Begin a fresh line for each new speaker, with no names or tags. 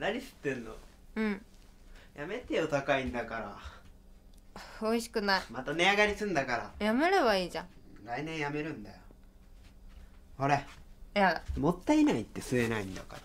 何吸ってんのうんやめてよ高いんだから
美味しくない
また値上がりすんだか
らやめればいいじゃん
来年やめるんだよ
ほれいやだもったいないって吸えないんだから